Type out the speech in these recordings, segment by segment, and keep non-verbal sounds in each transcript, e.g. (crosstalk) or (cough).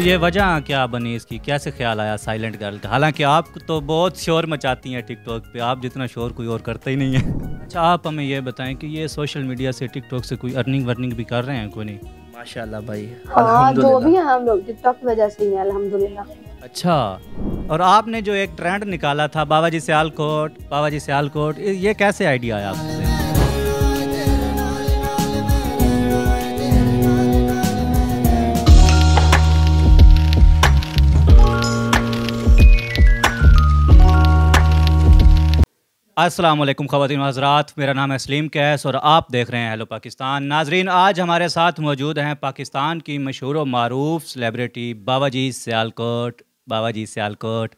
तो ये वजह क्या बनी इसकी कैसे ख्याल आया साइलेंट गर्ल का हालांकि आप तो बहुत शोर मचाती हैं टिकटॉक पे आप जितना शोर कोई और करता ही नहीं है अच्छा आप हमें ये बताएं कि ये सोशल मीडिया से टिकटॉक से कोई अर्निंग वर्निंग भी कर रहे हैं कोई नहीं माशाल्लाह भाई हाँ जो भी हम लोग टिकटॉक की वजह से अल्हम्दुलिल्लाह अच्छा और आपने जो एक ट्रेंड निकाला था बाबा जी सियालकोट बाबा जी सियालकोट ये कैसे आइडिया आया आपसे असलम ख़वान हजरात मेरा नाम है सलीम कैस और आप देख रहे हैं हेलो पाकिस्तान नाजरीन आज हमारे साथ मौजूद हैं पाकिस्तान की मशहूर व मरूफ सेलेब्रिटी बाबा जी सयालकोट बाबा जी सयालकोट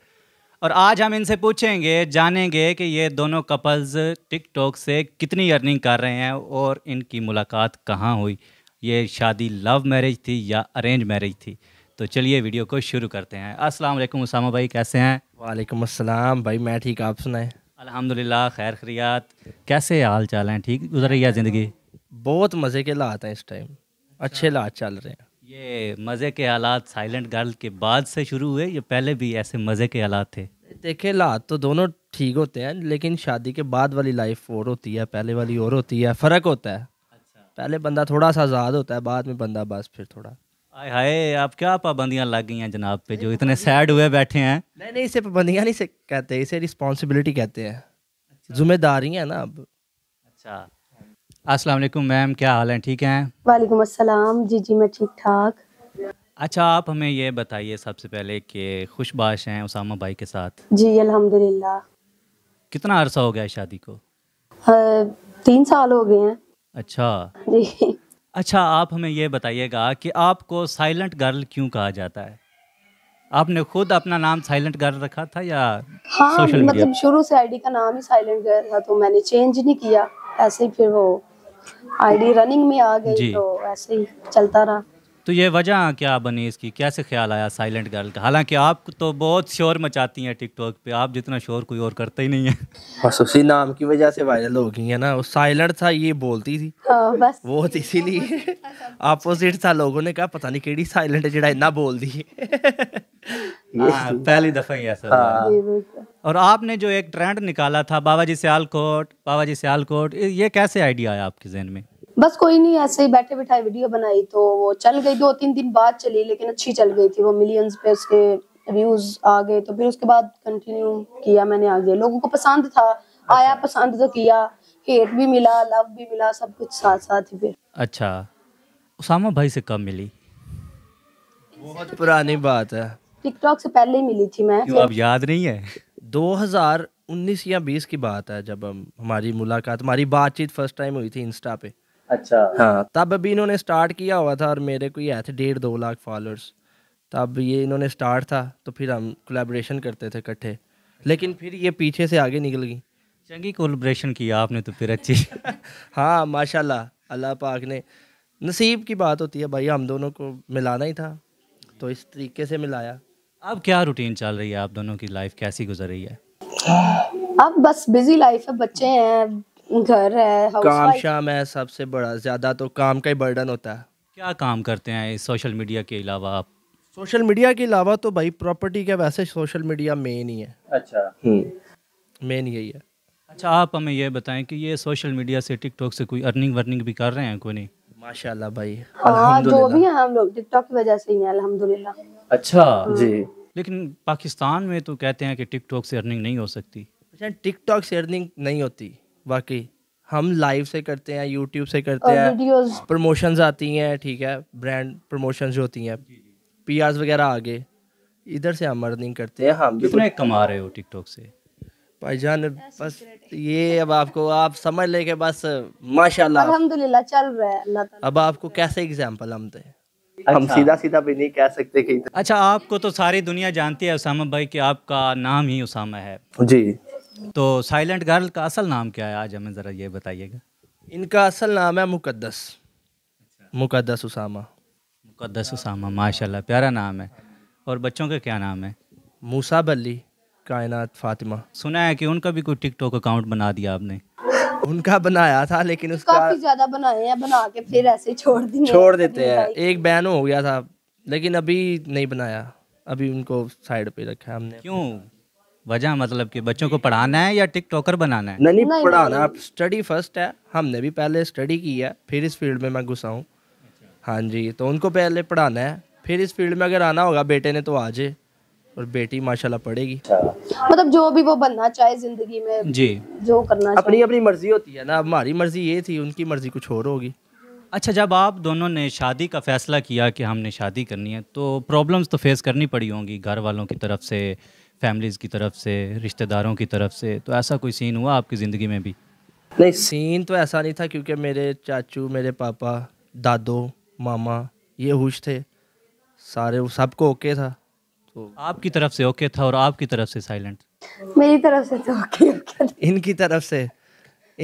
और आज हम इनसे पूछेंगे जानेंगे कि ये दोनों कपल्स टिकटॉक से कितनी अर्निंग कर रहे हैं और इनकी मुलाकात कहाँ हुई ये शादी लव मैरिज थी या अरेंज मैरिज थी तो चलिए वीडियो को शुरू करते हैं असलम उसामा भाई कैसे हैं वालेकुम असलम भाई मैं ठीक आप सुनाएं अल्हम्दुलिल्लाह खैर खरियात कैसे हाल चाल हैं ठीक गुजर रही है ज़िंदगी बहुत मज़े के हालात हैं इस टाइम अच्छे अच्छा। हालात चल रहे हैं ये मज़े के हालात साइलेंट गर्ल के बाद से शुरू हुए ये पहले भी ऐसे मज़े के हालात थे देखिए हालात तो दोनों ठीक होते हैं लेकिन शादी के बाद वाली लाइफ और होती है पहले वाली और होती है फ़र्क होता है अच्छा। पहले बंदा थोड़ा सा आज़ाद होता है बाद में बंदा बस फिर थोड़ा आए हाय आप क्या पाबंदियां लग गई हैं जनाब पे जो इतने सैड हुए बैठे हैं नहीं नहीं इसे पाबंदियां नहीं से कहते इसे रिस्पॉन्सिबिलिटी कहते हैं अच्छा। जिम्मेदारी है ना अब अच्छा अस्सलाम वालेकुम मैम क्या हाल है ठीक हैं वालेकुम अस्सलाम जी जी मैं ठीक ठाक अच्छा आप हमें ये बताइए सबसे पहले कि खुशबाश हैं उसामा भाई के साथ जी अल्हम्दुलिल्लाह कितना अरसा हो गया शादी को तीन साल हो गए हैं अच्छा जी अच्छा आप हमें यह बताइएगा कि आपको साइलेंट गर्ल क्यों कहा जाता है आपने खुद अपना नाम साइलेंट गर्ल रखा था या हाँ, सोशल मतलब शुरू से आईडी का नाम ही साइलेंट गर्ल था तो मैंने चेंज नहीं किया ऐसे ही फिर वो आईडी रनिंग में आ गई तो ऐसे ही चलता रहा तो ये वजह क्या बनी इसकी कैसे ख्याल आया साइलेंट गर्ल का हालांकि आप तो बहुत शोर मचाती हैं टिकटॉक पे आप जितना शोर कोई और करता ही नहीं है बस उसी नाम की वजह से वायरल हो गई है ना वो साइलेंट था ये बोलती थी ओ, हाँ, बस वो इसीलिए अपोजिट था लोगों ने कहा पता नहीं केड़ी साइलेंट है जड़ा इतना बोल दी हाँ, पहली दफा ही ऐसा हाँ। और आपने जो एक ट्रेंड निकाला था बाबा जी सियालकोट बाबा जी सियालकोट ये कैसे आइडिया आया आपके जहन में बस कोई नहीं ऐसे ही बैठे बिठाए वीडियो बनाई तो वो चल गई दो तीन दिन बाद चली लेकिन अच्छी चल गई थी वो मिलियंस पे उसके व्यूज आ गए तो फिर उसके बाद कंटिन्यू किया मैंने आगे लोगों को पसंद था अच्छा। आया पसंद तो किया हेट भी मिला लव भी मिला सब कुछ साथ साथ ही फिर अच्छा उसामा भाई से कब मिली बहुत पुरानी बात है टिकटॉक से पहले ही मिली थी मैं अब याद नहीं है 2019 या 20 की बात है जब हम हमारी मुलाकात हमारी बातचीत फर्स्ट टाइम हुई थी इंस्टा पे अच्छा हाँ तब भी इन्होंने स्टार्ट किया हुआ था और मेरे को ये थे डेढ़ दो लाख फॉलोअर्स तब ये इन्होंने स्टार्ट था तो फिर हम कोलेब्रेशन करते थे इकट्ठे अच्छा। लेकिन फिर ये पीछे से आगे निकल गई चंगी कोलेब्रेशन किया आपने तो फिर अच्छी (laughs) हाँ माशाल्लाह अल्लाह पाक ने नसीब की बात होती है भाई हम दोनों को मिलाना ही था तो इस तरीके से मिलाया अब क्या रूटीन चल रही है आप दोनों की लाइफ कैसी गुजर रही है अब बस बिजी लाइफ है बच्चे हैं घर है काम शाम है सबसे बड़ा ज़्यादा तो काम का ही बर्डन होता है क्या काम करते हैं सोशल मीडिया के अलावा आप सोशल मीडिया के अलावा तो भाई प्रॉपर्टी का वैसे सोशल मीडिया मेन ही है अच्छा मेन हम्म। यही है अच्छा आप हमें यह बताएं कि ये सोशल मीडिया से टिकटॉक से कोई अर्निंग वर्निंग भी कर रहे हैं कोई नहीं माशाल्लाह भाई हाँ जो भी हैं हम लोग टिकटॉक की वजह से ही हैं अल्हम्दुलिल्लाह अच्छा हम्म। जी लेकिन पाकिस्तान में तो कहते हैं कि टिकटॉक से अर्निंग नहीं हो सकती टिकटॉक अच्छा, से अर्निंग नहीं होती वाकई हम लाइव से करते हैं यूट्यूब से करते हैं प्रमोशंस आती हैं ठीक है ब्रांड प्रमोशंस होती हैं पी वगैरह आगे इधर से हम अर्निंग करते हैं हम कितने कमा रहे हो टिकटॉक से भाई जान बस ये अब आपको आप समझ ले के बस माशाल्लाह अल्हम्दुलिल्लाह चल रहा है अब आपको कैसे एग्जांपल हम दें अच्छा। हम सीधा सीधा भी नहीं कह सकते कि अच्छा आपको तो सारी दुनिया जानती है उसामा भाई कि आपका नाम ही उसामा है जी तो साइलेंट गर्ल का असल नाम क्या है आज हमें ज़रा ये बताइएगा इनका असल नाम है मुकद्दस अच्छा। मुकद्दस उसामा मुकद्दस उसामा माशाल्लाह प्यारा नाम है और बच्चों का क्या नाम है मूसा बल्ली कायनात फातिमा सुना है कि उनका भी कोई टिकटॉक अकाउंट बना दिया आपने उनका बनाया था लेकिन उसका काफी ज्यादा बनाए हैं बना के फिर ऐसे छोड़ दिए छोड़ देते हैं एक बैन हो गया था लेकिन अभी नहीं बनाया अभी उनको साइड पे रखा है हमने क्यों वजह मतलब कि बच्चों को पढ़ाना है या टिकटॉकर बनाना है नहीं, नहीं पढ़ाना आप स्टडी फर्स्ट है हमने भी पहले स्टडी की है फिर इस फील्ड में मैं घुसा हूँ अच्छा। हाँ जी तो उनको पहले पढ़ाना है फिर इस फील्ड में अगर आना होगा बेटे ने तो आज और बेटी माशाल्लाह पढ़ेगी अच्छा। मतलब जो भी वो बनना चाहे जिंदगी में जी जो करना अपनी अपनी मर्जी होती है ना हमारी मर्जी ये थी उनकी मर्जी कुछ और होगी अच्छा जब आप दोनों ने शादी का फैसला किया कि हमने शादी करनी है तो प्रॉब्लम्स तो फेस करनी पड़ी होंगी घर वालों की तरफ से फैमिलीज़ की तरफ से रिश्तेदारों की तरफ से तो ऐसा कोई सीन हुआ आपकी ज़िंदगी में भी नहीं सीन तो ऐसा नहीं था क्योंकि मेरे चाचू मेरे पापा दादो मामा ये खुश थे सारे सबको ओके था तो आपकी तरफ से ओके था और आपकी तरफ से साइलेंट मेरी तरफ से तो ओके ओके इनकी तरफ से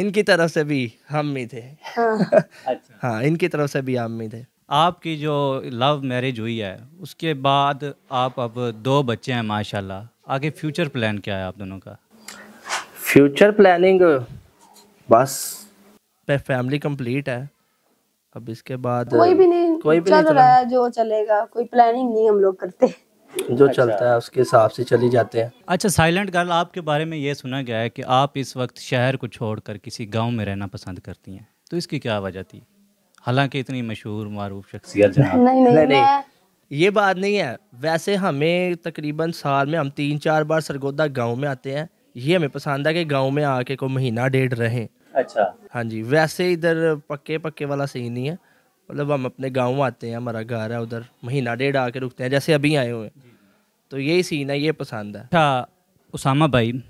इनकी तरफ से भी हम ही थे हाँ (laughs) अच्छा। हाँ इनकी तरफ से भी हम ही थे आपकी जो लव मैरिज हुई है उसके बाद आप अब दो बच्चे हैं माशाल्लाह आगे फ्यूचर प्लान क्या है आप दोनों का फ्यूचर प्लानिंग बस फैमिली कंप्लीट है अब इसके बाद कोई भी नहीं कोई भी चल नहीं रहा है जो चलेगा कोई प्लानिंग नहीं हम लोग करते जो अच्छा। चलता है उसके हिसाब से चली जाते हैं अच्छा साइलेंट गर्ल आपके बारे में ये सुना गया है कि आप इस वक्त शहर को छोड़कर किसी गांव में रहना पसंद करती हैं तो इसकी क्या वजह थी हालांकि इतनी मशहूर मारूफ शख्सियत नहीं नहीं, नहीं, नहीं नहीं, नहीं, नहीं, नहीं। ये बात नहीं है वैसे हमें तकरीबन साल में हम तीन चार बार सरगोदा गांव में आते हैं ये हमें पसंद है कि गांव में आके को महीना डेढ़ रहें अच्छा हाँ जी वैसे इधर पक्के पक्के वाला सीन नहीं है मतलब हम अपने गांव आते हैं हमारा घर है उधर महीना डेढ़ आके रुकते हैं जैसे अभी आए हुए हैं तो यही सीन है ये पसंद है अच्छा उसामा भाई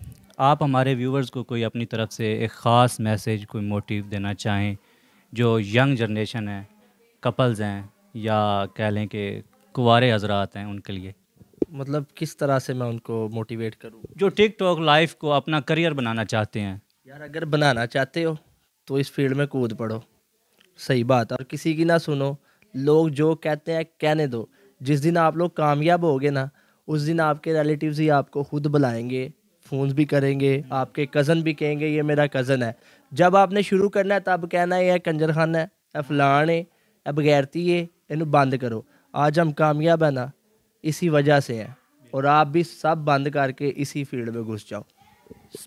आप हमारे व्यूवर्स को कोई अपनी तरफ से एक ख़ास मैसेज कोई मोटिव देना चाहें जो यंग जनरेशन है कपल्स हैं या कह लें कि कुवारे हजरात हैं उनके लिए मतलब किस तरह से मैं उनको मोटिवेट करूँ जो टिकटॉक लाइफ को अपना करियर बनाना चाहते हैं यार अगर बनाना चाहते हो तो इस फील्ड में कूद पड़ो सही बात और किसी की ना सुनो लोग जो कहते हैं कहने दो जिस दिन आप लोग कामयाब हो ना उस दिन आपके रिलेटिव्स ही आपको खुद बुलाएंगे फ़ोन भी करेंगे आपके कज़न भी कहेंगे ये मेरा कज़न है जब आपने शुरू करना है तब कहना है यह कंजर खाना है फलान है बगैरती है इन बंद करो आज हम कामयाब है ना इसी वजह से हैं और आप भी सब बंद करके इसी फील्ड में घुस जाओ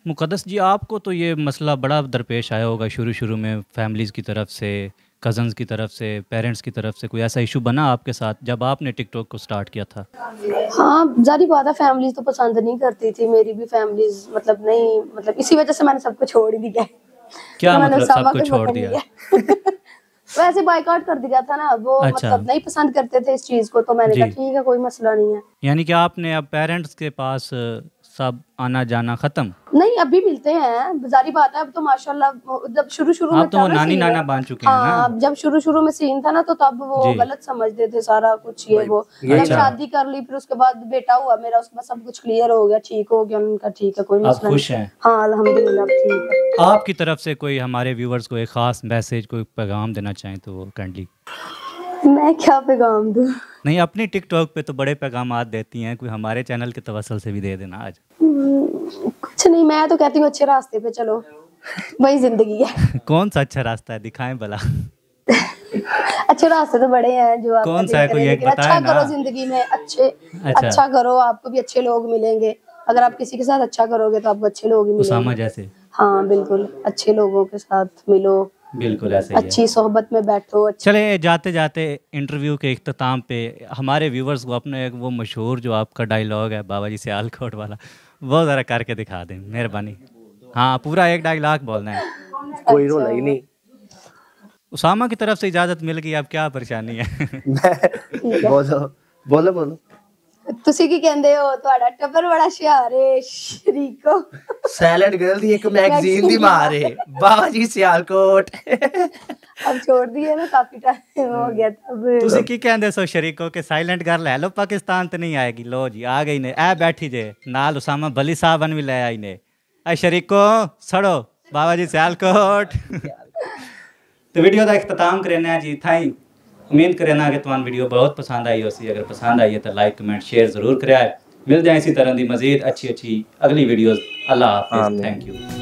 मुकदस जी आपको तो ये मसला बड़ा दरपेश आया होगा शुरू शुरू में फैमिलीज़ की तरफ से कज़न्स की तरफ से पेरेंट्स की तरफ से कोई ऐसा इशू बना आपके साथ जब आपने टिकटॉक को स्टार्ट किया था हाँ ज़्यादा बात है फैमिलीज तो पसंद नहीं करती थी मेरी भी फैमिलीज मतलब नहीं मतलब इसी वजह से मैंने सबको छोड़ दिया क्या तो मतलब सबको छोड़ दिया वैसे बाइकआउट कर दिया था ना वो अच्छा। मतलब नहीं पसंद करते थे इस चीज को तो मैंने कहा ठीक है कोई मसला नहीं है यानी कि आपने अब पेरेंट्स के पास साहब आना जाना खत्म नहीं अभी मिलते हैं जारी बात है अब तो माशाल्लाह जब शुरू शुरू में तो वो नानी नाना बांध चुके हैं हाँ, ना जब शुरू शुरू में सीन था ना तो तब वो गलत समझते थे सारा कुछ ये वो अच्छा। शादी कर ली फिर उसके बाद बेटा हुआ मेरा उसके बाद सब कुछ क्लियर हो गया ठीक हो गया उनका ठीक है कोई खुश हाँ, है हाँ अलहमदुल्ला आपकी तरफ से कोई हमारे व्यूवर्स को एक खास मैसेज कोई पैगाम देना चाहे तो काइंडली मैं क्या पैगाम दूँ नहीं अपने टिकटॉक पे तो बड़े पैगाम देती हैं कोई हमारे चैनल के तवसल से भी दे देना आज कुछ नहीं मैं तो कहती हूँ अच्छे रास्ते पे चलो वही जिंदगी है कौन सा अच्छा रास्ता है दिखाएं भला अच्छे रास्ते तो बड़े हैं जो आप कौन सा है कोई एक बताए अच्छा करो जिंदगी में अच्छे अच्छा।, अच्छा करो आपको भी अच्छे लोग मिलेंगे अगर आप किसी के साथ अच्छा करोगे तो आपको अच्छे लोग मिलेंगे जैसे हाँ बिल्कुल अच्छे लोगों के साथ मिलो बिल्कुल ऐसे अच्छी सोहबत में बैठो चले जाते जाते इंटरव्यू के अख्ताम पे हमारे व्यूवर्स को अपने वो मशहूर जो आपका डायलॉग है बाबा जी से आलकोट वाला वो ज़रा करके दिखा दें मेहरबानी हाँ पूरा एक ढाई लाख बोलना है कोई रोल ही नहीं उसामा की तरफ से इजाज़त मिल गई अब क्या परेशानी है बोलो बोलो बोलो ਤੁਸੀਂ ਕੀ ਕਹਿੰਦੇ ਹੋ ਤੁਹਾਡਾ ਟੱਬਰ ਬੜਾ ਹੁਸ਼ਿਆਰ ਏ ਸ਼ਰੀਕੋ ਸਾਇਲੈਂਟ ਗਰਲ ਦੀ ਇੱਕ ਮੈਗਜ਼ੀਨ ਦੀ ਮਾਰ ਏ ਬਾਬਾ ਜੀ ਸਿਆਲਕੋਟ अब छोड़ दिए ना काफी टाइम हो गया तब ਤੁਸੀਂ ਕੀ ਕਹਿੰਦੇ ਸੋ ਸ਼ਰੀਕੋ ਕਿ ਸਾਇਲੈਂਟ ਕਰ ਲੈ ਲੋ ਪਾਕਿਸਤਾਨ ਤੇ ਨਹੀਂ ਆਏਗੀ ਲੋ ਜੀ ਆ ਗਈ ਨੇ ਐ ਬੈਠੀ ਜੇ ਨਾਲ ਉਸਾਮਾ ਬਲੀ ਸਾਹਿਬ ਨੂੰ ਵੀ ਲੈ ਆਈ ਨੇ ਐ ਸ਼ਰੀਕੋ ਸੜੋ ਬਾਬਾ ਜੀ ਸਿਆਲਕੋਟ तो वीडियो का अख्ताम करना जी थाई उम्मीद करना कि तुम वीडियो बहुत पसंद आई होसी अगर पसंद आई है तो लाइक कमेंट शेयर जरूर कराए मिल जाए इसी तरह की मजीद अच्छी अच्छी अगली वीडियोज़ अल्लाह हाफ थैंक यू